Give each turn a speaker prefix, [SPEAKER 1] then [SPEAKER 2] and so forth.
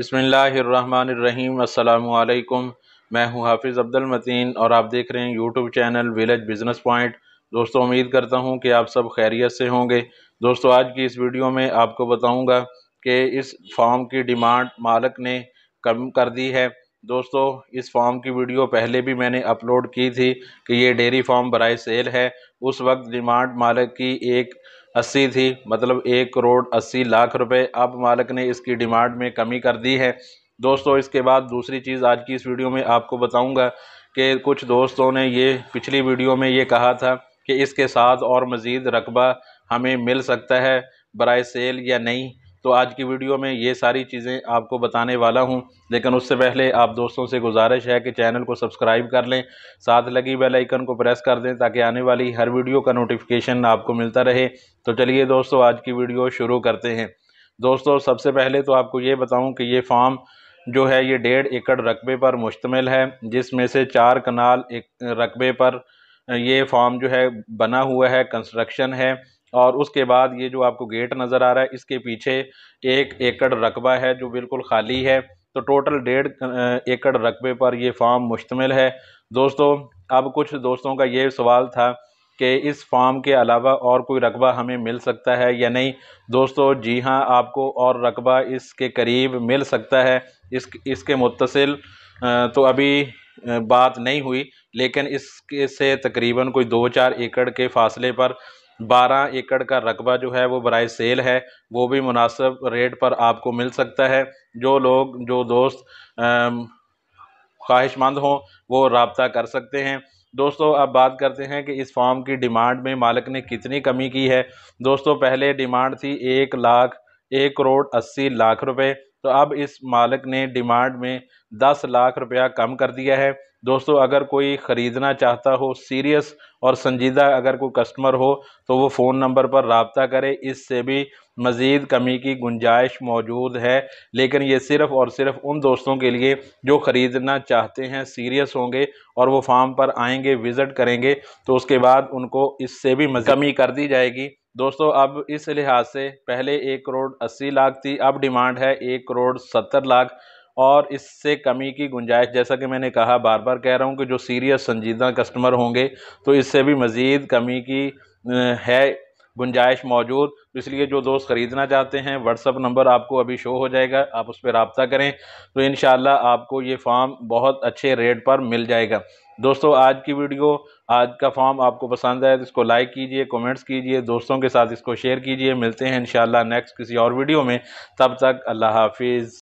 [SPEAKER 1] बसमीम् अल्लाम मैं हूं हाफिज़ अब्दुल मतीन और आप देख रहे हैं YouTube channel village business point दोस्तों उम्मीद करता हूं कि आप सब खैरियत से होंगे दोस्तों आज की इस वीडियो में आपको बताऊंगा कि इस फॉर्म की डिमांड मालक ने कम कर दी है दोस्तों इस फॉर्म की वीडियो पहले भी मैंने अपलोड की थी कि ये डेयरी फॉर्म बरए सेल है उस वक्त डिमांड मालक की एक अस्सी थी मतलब एक करोड़ अस्सी लाख रुपए अब मालिक ने इसकी डिमांड में कमी कर दी है दोस्तों इसके बाद दूसरी चीज़ आज की इस वीडियो में आपको बताऊंगा कि कुछ दोस्तों ने ये पिछली वीडियो में ये कहा था कि इसके साथ और मज़ीद रकबा हमें मिल सकता है बरए सेल या नहीं तो आज की वीडियो में ये सारी चीज़ें आपको बताने वाला हूँ लेकिन उससे पहले आप दोस्तों से गुजारिश है कि चैनल को सब्सक्राइब कर लें साथ लगी बेल आइकन को प्रेस कर दें ताकि आने वाली हर वीडियो का नोटिफिकेशन आपको मिलता रहे तो चलिए दोस्तों आज की वीडियो शुरू करते हैं दोस्तों सबसे पहले तो आपको ये बताऊँ कि ये फार्म जो है ये डेढ़ एकड़ रकबे पर मुश्तमिल है जिसमें से चार कनाल एक रकबे पर ये फार्म जो है बना हुआ है कंस्ट्रक्शन है और उसके बाद ये जो आपको गेट नज़र आ रहा है इसके पीछे एक एकड़ रकबा है जो बिल्कुल खाली है तो टोटल डेढ़ एकड़ रकबे पर यह फार्म मुश्तमिल है दोस्तों अब कुछ दोस्तों का ये सवाल था कि इस फार्म के अलावा और कोई रकबा हमें मिल सकता है या नहीं दोस्तों जी हाँ आपको और रकबा इसके करीब मिल सकता है इस इसके मुतसिल तो अभी बात नहीं हुई लेकिन इसके से तकरीबन कोई दो चार एकड़ के फासले पर बारह एकड़ का रकबा जो है वो बरए सेल है वो भी मुनासब रेट पर आपको मिल सकता है जो लोग जो दोस्त ख्वाहिशमंद हों वो रबता कर सकते हैं दोस्तों अब बात करते हैं कि इस फॉर्म की डिमांड में मालिक ने कितनी कमी की है दोस्तों पहले डिमांड थी एक लाख एक करोड़ अस्सी लाख रुपए तो अब इस मालिक ने डिमांड में दस लाख रुपया कम कर दिया है दोस्तों अगर कोई ख़रीदना चाहता हो सीरियस और संजीदा अगर कोई कस्टमर हो तो वो फ़ोन नंबर पर रबता करे इससे भी मज़ीद कमी की गुंजाइश मौजूद है लेकिन ये सिर्फ़ और सिर्फ़ उन दोस्तों के लिए जो ख़रीदना चाहते हैं सीरियस होंगे और वो फार्म पर आएंगे विज़िट करेंगे तो उसके बाद उनको इससे भी कमी कर दी जाएगी दोस्तों अब इस लिहाज से पहले एक करोड़ अस्सी लाख थी अब डिमांड है एक करोड़ सत्तर लाख और इससे कमी की गुंजाइश जैसा कि मैंने कहा बार बार कह रहा हूँ कि जो सीरियस संजीदा कस्टमर होंगे तो इससे भी मज़ीद कमी की है गुंजाइश मौजूद इसलिए जो दोस्त ख़रीदना चाहते हैं व्हाट्सअप नंबर आपको अभी शो हो जाएगा आप उस पर रबता करें तो इन आपको ये फॉर्म बहुत अच्छे रेट पर मिल जाएगा दोस्तों आज की वीडियो आज का फॉर्म आपको पसंद आया तो इसको लाइक कीजिए कमेंट्स कीजिए दोस्तों के साथ इसको शेयर कीजिए मिलते हैं इंशाल्लाह नेक्स्ट किसी और वीडियो में तब तक अल्लाह हाफिज़